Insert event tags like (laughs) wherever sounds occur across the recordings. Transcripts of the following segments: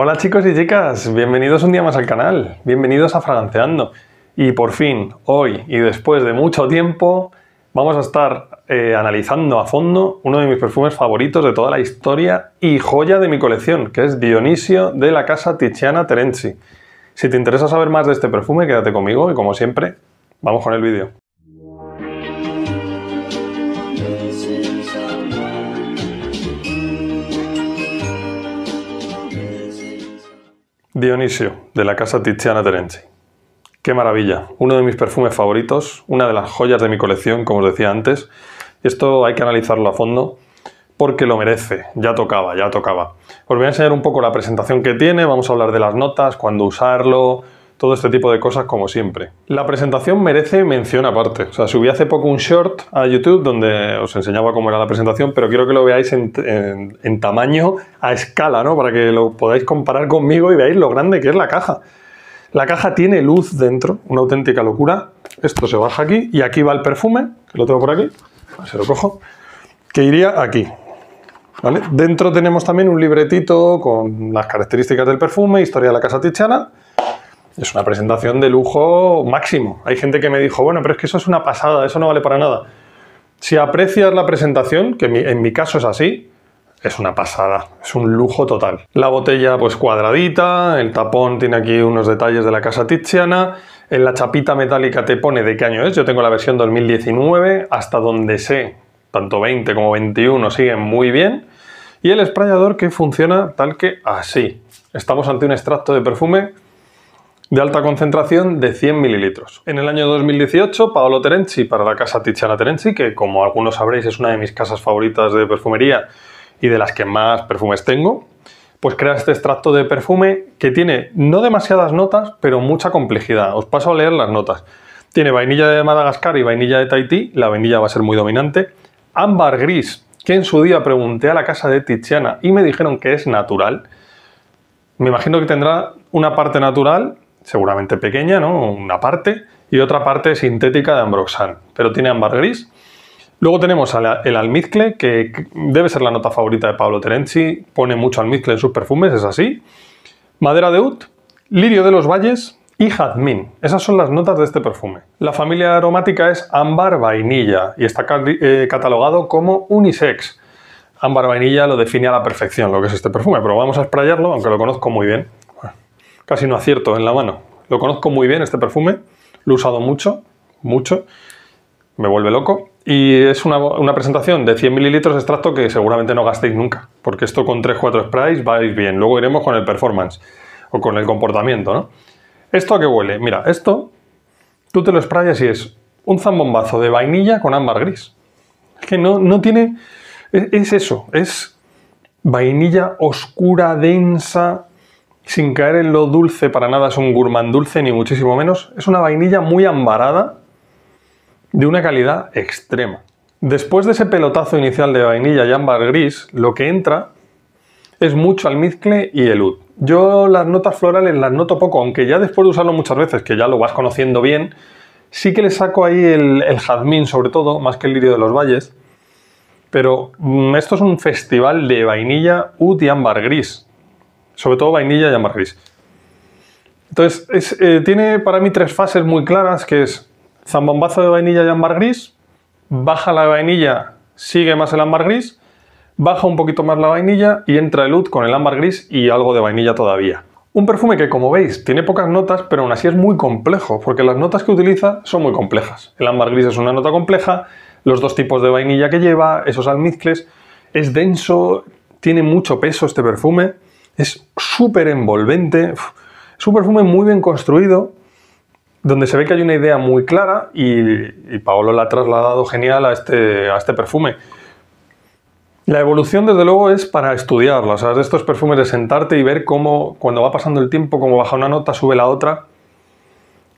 Hola chicos y chicas, bienvenidos un día más al canal, bienvenidos a Fraganceando. Y por fin, hoy y después de mucho tiempo, vamos a estar eh, analizando a fondo uno de mis perfumes favoritos de toda la historia y joya de mi colección, que es Dionisio de la casa Tiziana Terenzi. Si te interesa saber más de este perfume, quédate conmigo y como siempre, vamos con el vídeo. Dionisio, de la casa Tiziana Terenzi. Qué maravilla, uno de mis perfumes favoritos, una de las joyas de mi colección, como os decía antes. Esto hay que analizarlo a fondo porque lo merece, ya tocaba, ya tocaba. Os voy a enseñar un poco la presentación que tiene, vamos a hablar de las notas, cuándo usarlo, todo este tipo de cosas como siempre. La presentación merece mención aparte. O sea, subí hace poco un short a YouTube donde os enseñaba cómo era la presentación, pero quiero que lo veáis en, tamaño a escala, ¿no? Para que lo podáis comparar conmigo y veáis lo grande que es la caja. La caja tiene luz dentro, una auténtica locura. Esto se baja aquí y aquí va el perfume, que lo tengo por aquí, se lo cojo, que iría aquí, Dentro tenemos también un libretito con las características del perfume, historia de la casa tichana es una presentación de lujo máximo. Hay gente que me dijo, bueno, pero es que eso es una pasada, eso no vale para nada. Si aprecias la presentación, que en mi caso es así, es una pasada, es un lujo total. La botella pues cuadradita, el tapón tiene aquí unos detalles de la casa tiziana, en la chapita metálica te pone de qué año es, yo tengo la versión 2019, hasta donde sé, tanto 20 como 21 siguen muy bien, y el sprayador que funciona tal que así. Estamos ante un extracto de perfume de alta concentración de 100 mililitros. En el año 2018, Paolo Terenzi para la casa Tiziana Terenzi, que como algunos sabréis es una de mis casas favoritas de perfumería y de las que más perfumes tengo, pues crea este extracto de perfume que tiene no demasiadas notas, pero mucha complejidad. Os paso a leer las notas. Tiene vainilla de Madagascar y vainilla de Tahití, la vainilla va a ser muy dominante. Ámbar gris, que en su día pregunté a la casa de Tiziana y me dijeron que es natural. Me imagino que tendrá una parte natural, seguramente pequeña, ¿no? Una parte, y otra parte sintética de ambroxan, pero tiene ámbar gris. Luego tenemos el almizcle, que debe ser la nota favorita de Pablo Terenzi, pone mucho almizcle en sus perfumes, es así. Madera de oud, lirio de los valles y jazmín. Esas son las notas de este perfume. La familia aromática es ámbar vainilla y está eh, catalogado como unisex. Ámbar vainilla lo define a la perfección lo que es este perfume, pero vamos a sprayarlo, aunque lo conozco muy bien casi no acierto en la mano. Lo conozco muy bien este perfume, lo he usado mucho, mucho, me vuelve loco. Y es una, presentación de 100 mililitros de extracto que seguramente no gastéis nunca, porque esto con 3-4 sprays vais bien. Luego iremos con el performance o con el comportamiento, ¿no? ¿Esto a qué huele? Mira, esto tú te lo sprayas y es un zambombazo de vainilla con ámbar gris. Es que no, no tiene... E, es eso, es vainilla oscura, densa, sin caer en lo dulce, para nada es un gourmand dulce, ni muchísimo menos. Es una vainilla muy ambarada, de una calidad extrema. Después de ese pelotazo inicial de vainilla y ámbar gris, lo que entra es mucho almizcle y el elud. Yo las notas florales las noto poco, aunque ya después de usarlo muchas veces, que ya lo vas conociendo bien, sí que le saco ahí el, jazmín sobre todo, más que el lirio de los valles. Pero mm, esto es un festival de vainilla, ud y ámbar gris sobre todo vainilla y ámbar gris. Entonces, eh, tiene para mí tres fases muy claras, que es zambombazo de vainilla y ámbar gris, baja la vainilla, sigue más el ámbar gris, baja un poquito más la vainilla y entra el oud con el ámbar gris y algo de vainilla todavía. Un perfume que, como veis, tiene pocas notas, pero aún así es muy complejo, porque las notas que utiliza son muy complejas. El ámbar gris es una nota compleja, los dos tipos de vainilla que lleva, esos almizcles, es denso, tiene mucho peso este perfume. Es súper envolvente. Es un perfume muy bien construido, donde se ve que hay una idea muy clara y, Paolo la ha trasladado genial este, a este, perfume. La evolución, desde luego, es para estudiarla. O sea, de estos perfumes de sentarte y ver cómo, cuando va pasando el tiempo, cómo baja una nota, sube la otra.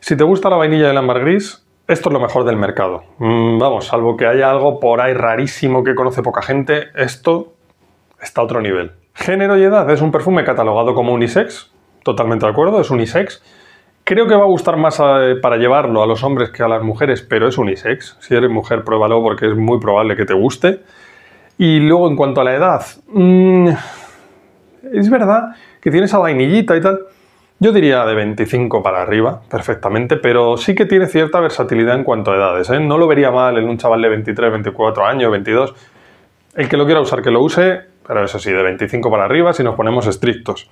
Si te gusta la vainilla del el ámbar gris, esto es lo mejor del mercado. Mm, vamos, salvo que haya algo por ahí rarísimo que conoce poca gente, esto está a otro nivel. Género y edad es un perfume catalogado como unisex, totalmente de acuerdo, es unisex. Creo que va a gustar más eh, para llevarlo a los hombres que a las mujeres, pero es unisex. Si eres mujer, pruébalo porque es muy probable que te guste. Y luego en cuanto a la edad, mm, es verdad que tiene esa vainillita y tal. Yo diría de 25 para arriba, perfectamente, pero sí que tiene cierta versatilidad en cuanto a edades. ¿eh? No lo vería mal en un chaval de 23, 24 años, 22. El que lo quiera usar, que lo use, pero eso sí, de 25 para arriba, si nos ponemos estrictos.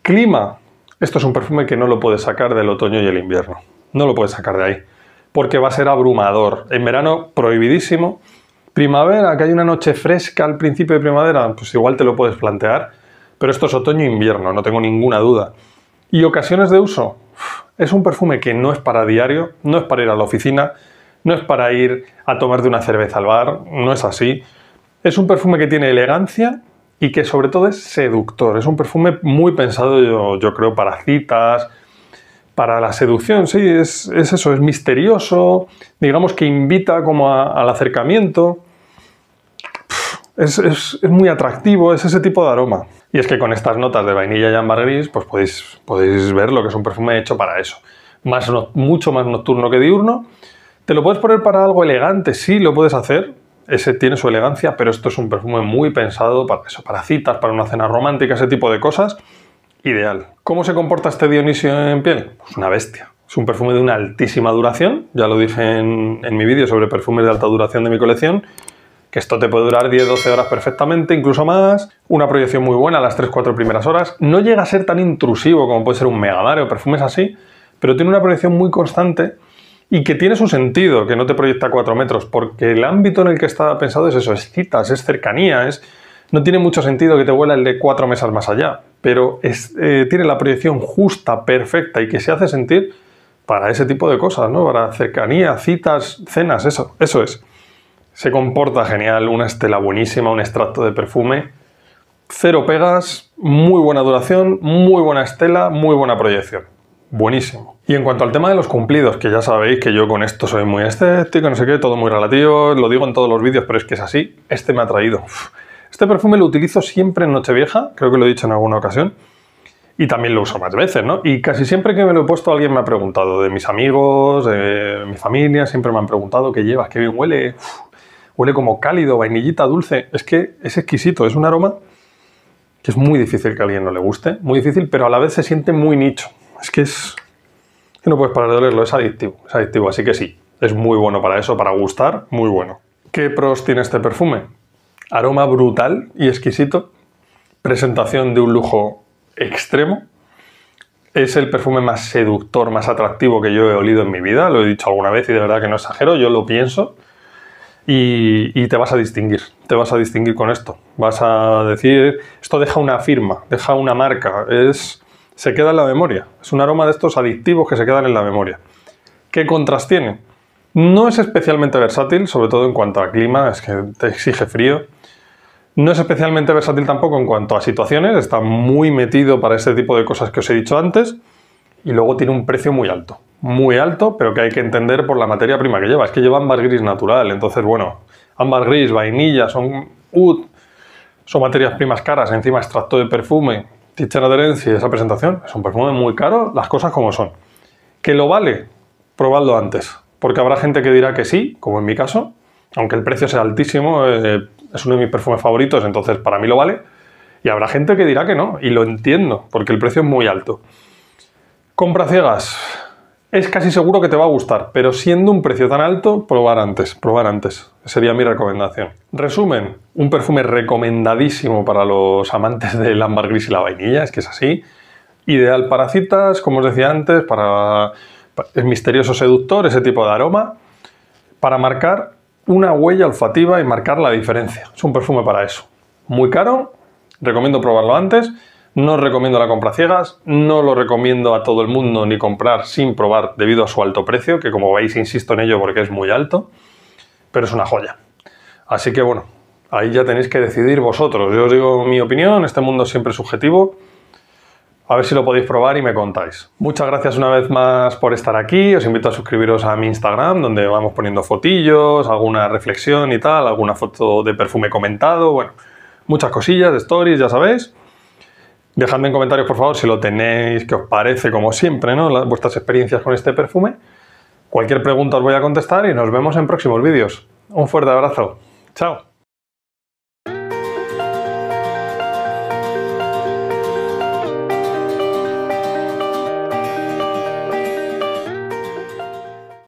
Clima. Esto es un perfume que no lo puedes sacar del otoño y el invierno. No lo puedes sacar de ahí. Porque va a ser abrumador. En verano, prohibidísimo. Primavera, que hay una noche fresca al principio de primavera, pues igual te lo puedes plantear. Pero esto es otoño e invierno, no tengo ninguna duda. Y ocasiones de uso. Es un perfume que no es para diario, no es para ir a la oficina, no es para ir a tomar de una cerveza al bar, no es así es un perfume que tiene elegancia y que sobre todo es seductor. Es un perfume muy pensado, yo, creo, para citas, para la seducción. Sí, es, eso, es misterioso, digamos que invita como al acercamiento. Es, muy atractivo, es ese tipo de aroma. Y es que con estas notas de vainilla y ámbar pues podéis, podéis ver lo que es un perfume hecho para eso. Más mucho más nocturno que diurno. ¿Te lo puedes poner para algo elegante? Sí, lo puedes hacer, ese tiene su elegancia, pero esto es un perfume muy pensado para eso, para citas, para una cena romántica, ese tipo de cosas. Ideal. ¿Cómo se comporta este Dionisio en piel? Pues una bestia. Es un perfume de una altísima duración, ya lo dije en, mi vídeo sobre perfumes de alta duración de mi colección, que esto te puede durar 10-12 horas perfectamente, incluso más. Una proyección muy buena a las 3-4 primeras horas. No llega a ser tan intrusivo como puede ser un Megamare o perfumes así, pero tiene una proyección muy constante y que tiene su sentido, que no te proyecta cuatro metros, porque el ámbito en el que estaba pensado es eso, es citas, es cercanía, es... No tiene mucho sentido que te vuela el de cuatro mesas más allá, pero eh, tiene la proyección justa, perfecta y que se hace sentir para ese tipo de cosas, ¿no? Para cercanía, citas, cenas, eso, eso es. Se comporta genial, una estela buenísima, un extracto de perfume. Cero pegas, muy buena duración, muy buena estela, muy buena proyección buenísimo. Y en cuanto al tema de los cumplidos, que ya sabéis que yo con esto soy muy escéptico, no sé qué, todo muy relativo, lo digo en todos los vídeos, pero es que es así, este me ha traído. Este perfume lo utilizo siempre en Nochevieja, creo que lo he dicho en alguna ocasión, y también lo uso más veces, ¿no? Y casi siempre que me lo he puesto alguien me ha preguntado, de mis amigos, de mi familia, siempre me han preguntado qué llevas, qué bien huele, huele como cálido, vainillita, dulce, es que es exquisito, es un aroma que es muy difícil que a alguien no le guste, muy difícil, pero a la vez se siente muy nicho. Es que es. no puedes parar de olerlo, es adictivo, es adictivo, así que sí, es muy bueno para eso, para gustar, muy bueno. ¿Qué pros tiene este perfume? Aroma brutal y exquisito, presentación de un lujo extremo, es el perfume más seductor, más atractivo que yo he olido en mi vida, lo he dicho alguna vez y de verdad que no exagero, yo lo pienso y, te vas a distinguir, te vas a distinguir con esto, vas a decir, esto deja una firma, deja una marca, es se queda en la memoria. Es un aroma de estos adictivos que se quedan en la memoria. ¿Qué contras tiene? No es especialmente versátil, sobre todo en cuanto a clima, es que te exige frío. No es especialmente versátil tampoco en cuanto a situaciones, está muy metido para este tipo de cosas que os he dicho antes. Y luego tiene un precio muy alto, muy alto, pero que hay que entender por la materia prima que lleva. Es que lleva ámbar gris natural, entonces bueno, ámbar gris, vainilla, son uh, son materias primas caras, encima extracto de perfume, Teacher de y esa presentación es un perfume muy caro, las cosas como son. ¿Que lo vale? Probadlo antes, porque habrá gente que dirá que sí, como en mi caso, aunque el precio sea altísimo, eh, es uno de mis perfumes favoritos, entonces para mí lo vale, y habrá gente que dirá que no, y lo entiendo, porque el precio es muy alto. Compra ciegas, es casi seguro que te va a gustar, pero siendo un precio tan alto, probar antes, probar antes. Sería mi recomendación. Resumen, un perfume recomendadísimo para los amantes (laughs) del ámbar gris y la vainilla, es que es así. Ideal para citas, como os decía antes, para el misterioso seductor, ese tipo de aroma, para marcar una huella olfativa y marcar la diferencia. Es un perfume para eso. Muy caro, recomiendo probarlo antes no recomiendo la compra ciegas, no lo recomiendo a todo el mundo ni comprar sin probar debido a su alto precio, que como veis insisto en ello porque es muy alto, pero es una joya. Así que bueno, ahí ya tenéis que decidir vosotros. Yo os digo mi opinión, este mundo siempre es subjetivo. A ver si lo podéis probar y me contáis. Muchas gracias una vez más por estar aquí. Os invito a suscribiros a mi Instagram, donde vamos poniendo fotillos, alguna reflexión y tal, alguna foto de perfume comentado, bueno, muchas cosillas, de stories, ya sabéis. Dejadme en comentarios, por favor, si lo tenéis, que os parece, como siempre, ¿no? vuestras experiencias con este perfume. Cualquier pregunta os voy a contestar y nos vemos en próximos vídeos. Un fuerte abrazo. Chao.